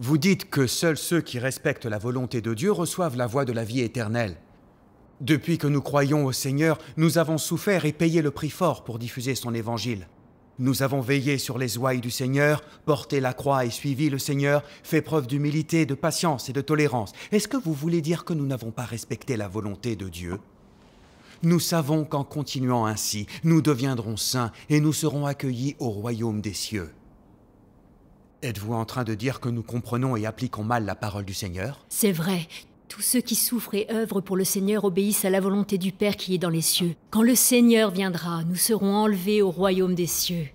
Vous dites que seuls ceux qui respectent la volonté de Dieu reçoivent la voie de la vie éternelle. Depuis que nous croyons au Seigneur, nous avons souffert et payé le prix fort pour diffuser son évangile. Nous avons veillé sur les ouailles du Seigneur, porté la croix et suivi le Seigneur, fait preuve d'humilité, de patience et de tolérance. Est-ce que vous voulez dire que nous n'avons pas respecté la volonté de Dieu Nous savons qu'en continuant ainsi, nous deviendrons saints et nous serons accueillis au royaume des cieux. Êtes-vous en train de dire que nous comprenons et appliquons mal la parole du Seigneur C'est vrai. Tous ceux qui souffrent et œuvrent pour le Seigneur obéissent à la volonté du Père qui est dans les cieux. Quand le Seigneur viendra, nous serons enlevés au royaume des cieux.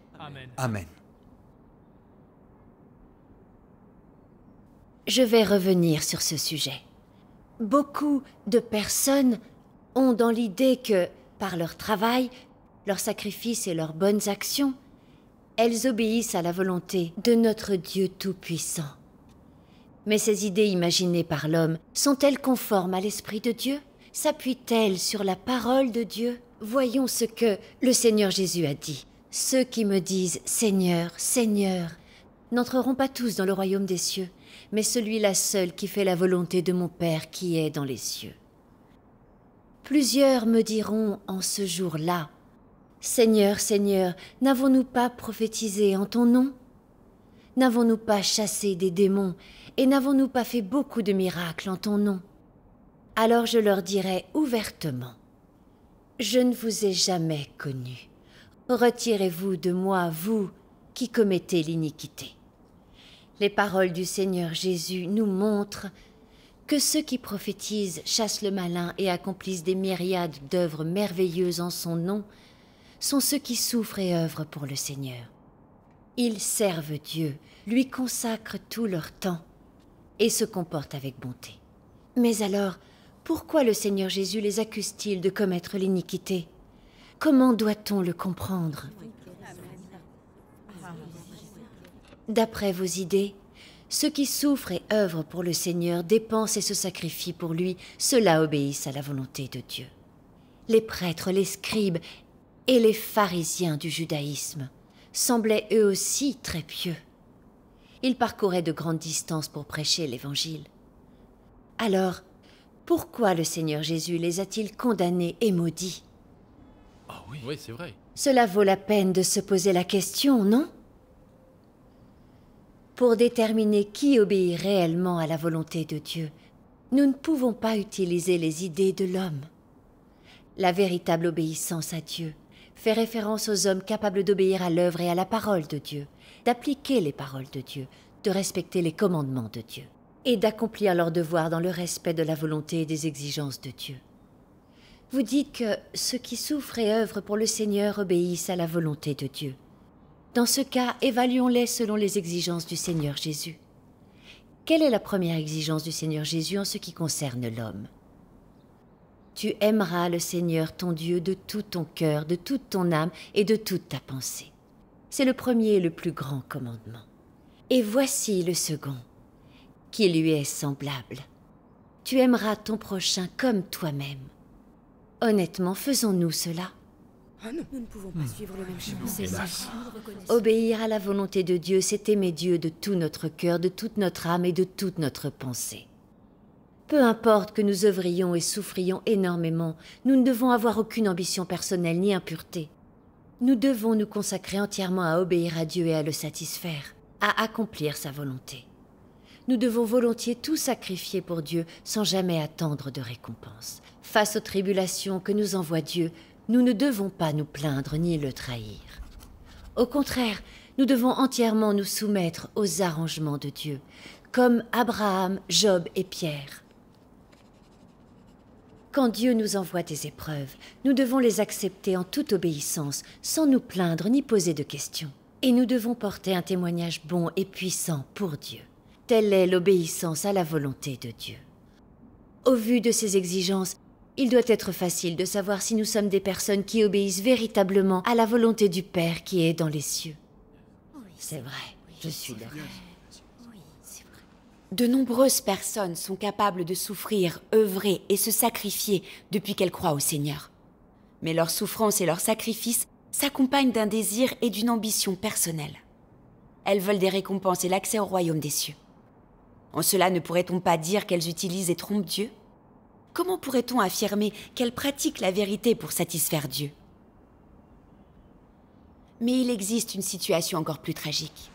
Amen. Je vais revenir sur ce sujet. Beaucoup de personnes ont dans l'idée que, par leur travail, leurs sacrifices et leurs bonnes actions, elles obéissent à la volonté de notre Dieu Tout-Puissant. Mais ces idées imaginées par l'homme sont-elles conformes à l'Esprit de Dieu S'appuient-elles sur la parole de Dieu Voyons ce que le Seigneur Jésus a dit. Ceux qui me disent Seigneur, Seigneur, n'entreront pas tous dans le royaume des cieux, mais celui-là seul qui fait la volonté de mon Père qui est dans les cieux. Plusieurs me diront en ce jour-là, Seigneur, Seigneur, n'avons-nous pas prophétisé en ton nom N'avons-nous pas chassé des démons et n'avons-nous pas fait beaucoup de miracles en ton nom Alors je leur dirai ouvertement, Je ne vous ai jamais connu. Retirez-vous de moi, vous qui commettez l'iniquité. Les paroles du Seigneur Jésus nous montrent que ceux qui prophétisent chassent le malin et accomplissent des myriades d'œuvres merveilleuses en son nom, sont ceux qui souffrent et œuvrent pour le Seigneur. Ils servent Dieu, lui consacrent tout leur temps et se comportent avec bonté. Mais alors, pourquoi le Seigneur Jésus les accuse-t-il de commettre l'iniquité Comment doit-on le comprendre D'après vos idées, ceux qui souffrent et œuvrent pour le Seigneur dépensent et se sacrifient pour lui, ceux-là obéissent à la volonté de Dieu. Les prêtres, les scribes et les pharisiens du judaïsme semblaient eux aussi très pieux. Ils parcouraient de grandes distances pour prêcher l'Évangile. Alors, pourquoi le Seigneur Jésus les a-t-il condamnés et maudits Ah oui, oui c'est vrai. Cela vaut la peine de se poser la question, non Pour déterminer qui obéit réellement à la volonté de Dieu, nous ne pouvons pas utiliser les idées de l'homme. La véritable obéissance à Dieu fait référence aux hommes capables d'obéir à l'œuvre et à la parole de Dieu, d'appliquer les paroles de Dieu, de respecter les commandements de Dieu, et d'accomplir leurs devoirs dans le respect de la volonté et des exigences de Dieu. Vous dites que ceux qui souffrent et œuvrent pour le Seigneur obéissent à la volonté de Dieu. Dans ce cas, évaluons-les selon les exigences du Seigneur Jésus. Quelle est la première exigence du Seigneur Jésus en ce qui concerne l'homme tu aimeras le Seigneur ton Dieu de tout ton cœur, de toute ton âme et de toute ta pensée. C'est le premier et le plus grand commandement. Et voici le second, qui lui est semblable. Tu aimeras ton prochain comme toi-même. Honnêtement, faisons-nous cela Ah non, nous ne pouvons pas hmm. suivre le même ah, chemin. Obéir à la volonté de Dieu, c'est aimer Dieu de tout notre cœur, de toute notre âme et de toute notre pensée. Peu importe que nous œuvrions et souffrions énormément, nous ne devons avoir aucune ambition personnelle ni impureté. Nous devons nous consacrer entièrement à obéir à Dieu et à le satisfaire, à accomplir sa volonté. Nous devons volontiers tout sacrifier pour Dieu sans jamais attendre de récompense. Face aux tribulations que nous envoie Dieu, nous ne devons pas nous plaindre ni le trahir. Au contraire, nous devons entièrement nous soumettre aux arrangements de Dieu, comme Abraham, Job et Pierre. Quand Dieu nous envoie des épreuves, nous devons les accepter en toute obéissance, sans nous plaindre ni poser de questions. Et nous devons porter un témoignage bon et puissant pour Dieu. Telle est l'obéissance à la volonté de Dieu. Au vu de ces exigences, il doit être facile de savoir si nous sommes des personnes qui obéissent véritablement à la volonté du Père qui est dans les cieux. C'est vrai, je suis d'accord. De nombreuses personnes sont capables de souffrir, œuvrer et se sacrifier depuis qu'elles croient au Seigneur. Mais leur souffrance et leur sacrifice s'accompagnent d'un désir et d'une ambition personnelle. Elles veulent des récompenses et l'accès au royaume des cieux. En cela, ne pourrait-on pas dire qu'elles utilisent et trompent Dieu Comment pourrait-on affirmer qu'elles pratiquent la vérité pour satisfaire Dieu Mais il existe une situation encore plus tragique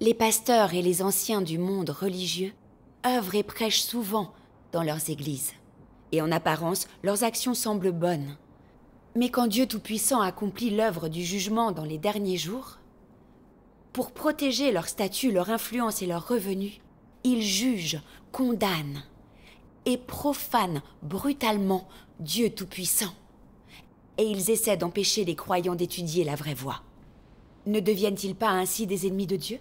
les pasteurs et les anciens du monde religieux œuvrent et prêchent souvent dans leurs églises. Et en apparence, leurs actions semblent bonnes. Mais quand Dieu Tout-Puissant accomplit l'œuvre du jugement dans les derniers jours, pour protéger leur statut, leur influence et leurs revenus, ils jugent, condamnent et profanent brutalement Dieu Tout-Puissant. Et ils essaient d'empêcher les croyants d'étudier la vraie voie. Ne deviennent-ils pas ainsi des ennemis de Dieu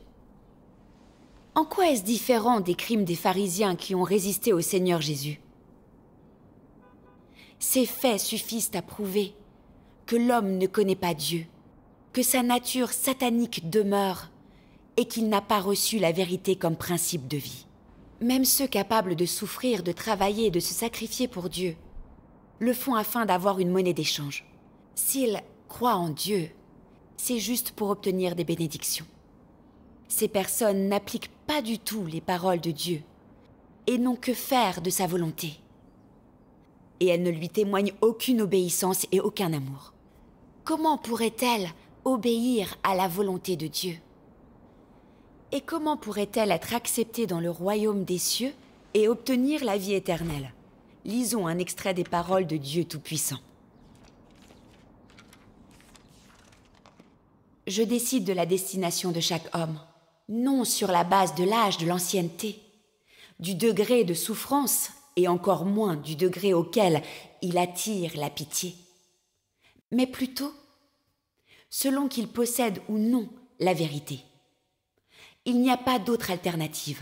en quoi est-ce différent des crimes des pharisiens qui ont résisté au Seigneur Jésus Ces faits suffisent à prouver que l'homme ne connaît pas Dieu, que sa nature satanique demeure et qu'il n'a pas reçu la vérité comme principe de vie. Même ceux capables de souffrir, de travailler et de se sacrifier pour Dieu le font afin d'avoir une monnaie d'échange. S'ils croient en Dieu, c'est juste pour obtenir des bénédictions. Ces personnes n'appliquent pas du tout les paroles de Dieu et n'ont que faire de sa volonté. Et elles ne lui témoignent aucune obéissance et aucun amour. Comment pourrait-elle obéir à la volonté de Dieu Et comment pourrait-elle être acceptée dans le royaume des cieux et obtenir la vie éternelle Lisons un extrait des paroles de Dieu Tout-Puissant. Je décide de la destination de chaque homme non sur la base de l'âge, de l'ancienneté, du degré de souffrance et encore moins du degré auquel il attire la pitié, mais plutôt selon qu'il possède ou non la vérité. Il n'y a pas d'autre alternative.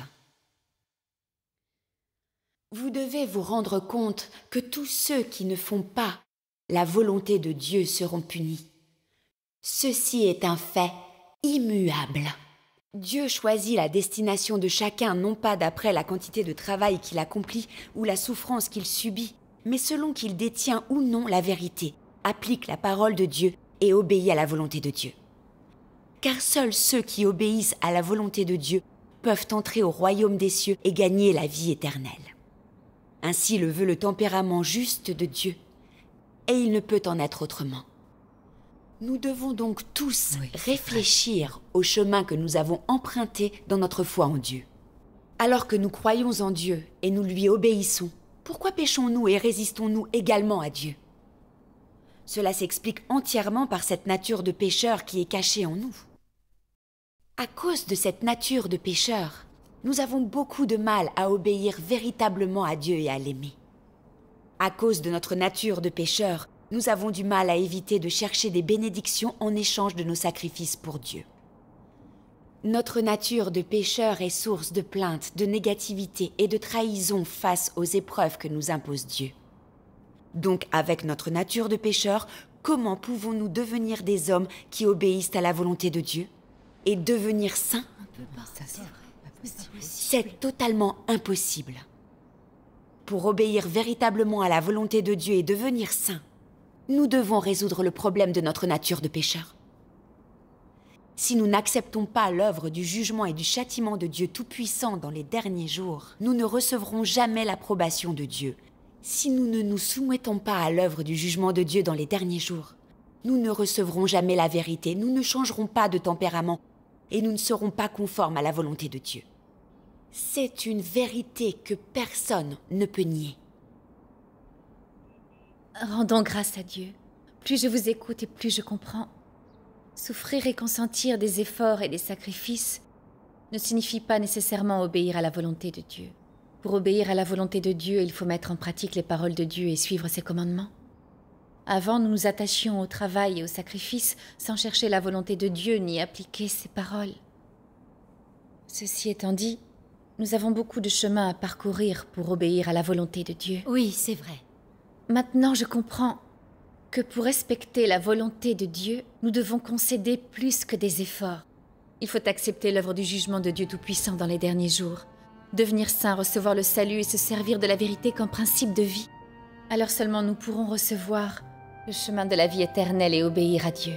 Vous devez vous rendre compte que tous ceux qui ne font pas la volonté de Dieu seront punis. Ceci est un fait immuable. Dieu choisit la destination de chacun non pas d'après la quantité de travail qu'il accomplit ou la souffrance qu'il subit, mais selon qu'il détient ou non la vérité, applique la parole de Dieu et obéit à la volonté de Dieu. Car seuls ceux qui obéissent à la volonté de Dieu peuvent entrer au royaume des cieux et gagner la vie éternelle. Ainsi le veut le tempérament juste de Dieu, et il ne peut en être autrement. Nous devons donc tous réfléchir au chemin que nous avons emprunté dans notre foi en Dieu. Alors que nous croyons en Dieu et nous lui obéissons, pourquoi péchons-nous et résistons-nous également à Dieu Cela s'explique entièrement par cette nature de pécheur qui est cachée en nous. À cause de cette nature de pécheur, nous avons beaucoup de mal à obéir véritablement à Dieu et à l'aimer. À cause de notre nature de pécheur, nous avons du mal à éviter de chercher des bénédictions en échange de nos sacrifices pour Dieu. Notre nature de pécheur est source de plaintes, de négativité et de trahison face aux épreuves que nous impose Dieu. Donc avec notre nature de pécheur, comment pouvons-nous devenir des hommes qui obéissent à la volonté de Dieu et devenir saints C'est totalement impossible. Pour obéir véritablement à la volonté de Dieu et devenir saint, nous devons résoudre le problème de notre nature de pécheur. Si nous n'acceptons pas l'œuvre du jugement et du châtiment de Dieu Tout-Puissant dans les derniers jours, nous ne recevrons jamais l'approbation de Dieu. Si nous ne nous soumettons pas à l'œuvre du jugement de Dieu dans les derniers jours, nous ne recevrons jamais la vérité, nous ne changerons pas de tempérament et nous ne serons pas conformes à la volonté de Dieu. C'est une vérité que personne ne peut nier. Rendons grâce à Dieu. Plus je vous écoute et plus je comprends. Souffrir et consentir des efforts et des sacrifices ne signifie pas nécessairement obéir à la volonté de Dieu. Pour obéir à la volonté de Dieu, il faut mettre en pratique les paroles de Dieu et suivre ses commandements. Avant, nous nous attachions au travail et au sacrifice sans chercher la volonté de Dieu ni appliquer ses paroles. Ceci étant dit, nous avons beaucoup de chemin à parcourir pour obéir à la volonté de Dieu. Oui, c'est vrai. Maintenant je comprends que pour respecter la volonté de Dieu, nous devons concéder plus que des efforts. Il faut accepter l'œuvre du jugement de Dieu Tout-Puissant dans les derniers jours, devenir saint, recevoir le salut et se servir de la vérité comme principe de vie. Alors seulement nous pourrons recevoir le chemin de la vie éternelle et obéir à Dieu.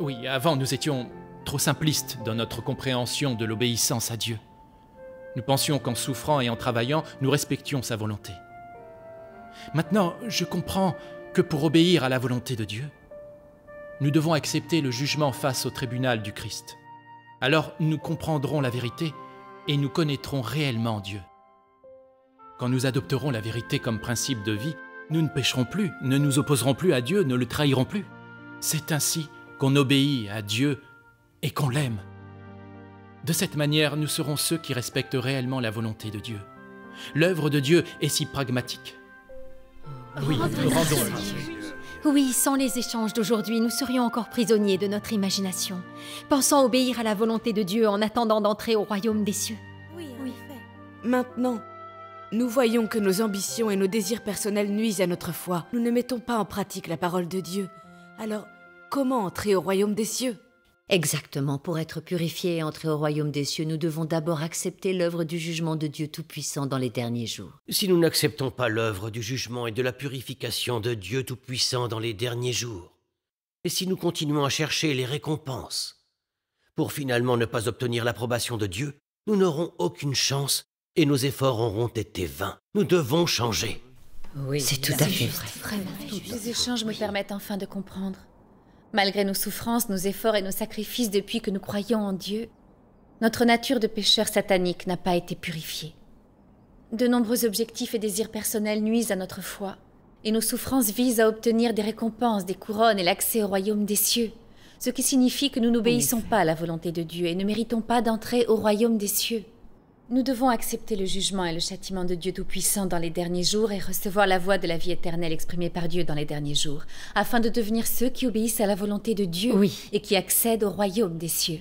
Oui, avant nous étions trop simplistes dans notre compréhension de l'obéissance à Dieu. Nous pensions qu'en souffrant et en travaillant, nous respections sa volonté. Maintenant, je comprends que pour obéir à la volonté de Dieu, nous devons accepter le jugement face au tribunal du Christ. Alors nous comprendrons la vérité et nous connaîtrons réellement Dieu. Quand nous adopterons la vérité comme principe de vie, nous ne pécherons plus, ne nous opposerons plus à Dieu, ne le trahirons plus. C'est ainsi qu'on obéit à Dieu et qu'on l'aime. De cette manière, nous serons ceux qui respectent réellement la volonté de Dieu. L'œuvre de Dieu est si pragmatique oui, oui, sans les échanges d'aujourd'hui, nous serions encore prisonniers de notre imagination, pensant obéir à la volonté de Dieu en attendant d'entrer au royaume des cieux. Oui, oui. Maintenant, nous voyons que nos ambitions et nos désirs personnels nuisent à notre foi. Nous ne mettons pas en pratique la parole de Dieu. Alors, comment entrer au royaume des cieux Exactement, pour être purifiés et entrer au royaume des cieux, nous devons d'abord accepter l'œuvre du jugement de Dieu Tout-Puissant dans les derniers jours. Si nous n'acceptons pas l'œuvre du jugement et de la purification de Dieu Tout-Puissant dans les derniers jours, et si nous continuons à chercher les récompenses, pour finalement ne pas obtenir l'approbation de Dieu, nous n'aurons aucune chance et nos efforts auront été vains. Nous devons changer. Oui, c'est tout à fait vrai. Ces échanges me permettent enfin de comprendre. Malgré nos souffrances, nos efforts et nos sacrifices depuis que nous croyons en Dieu, notre nature de pécheur satanique n'a pas été purifiée. De nombreux objectifs et désirs personnels nuisent à notre foi, et nos souffrances visent à obtenir des récompenses, des couronnes et l'accès au royaume des cieux, ce qui signifie que nous n'obéissons pas à la volonté de Dieu et ne méritons pas d'entrer au royaume des cieux. Nous devons accepter le jugement et le châtiment de Dieu Tout-Puissant dans les derniers jours et recevoir la voix de la vie éternelle exprimée par Dieu dans les derniers jours, afin de devenir ceux qui obéissent à la volonté de Dieu et qui accèdent au royaume des cieux.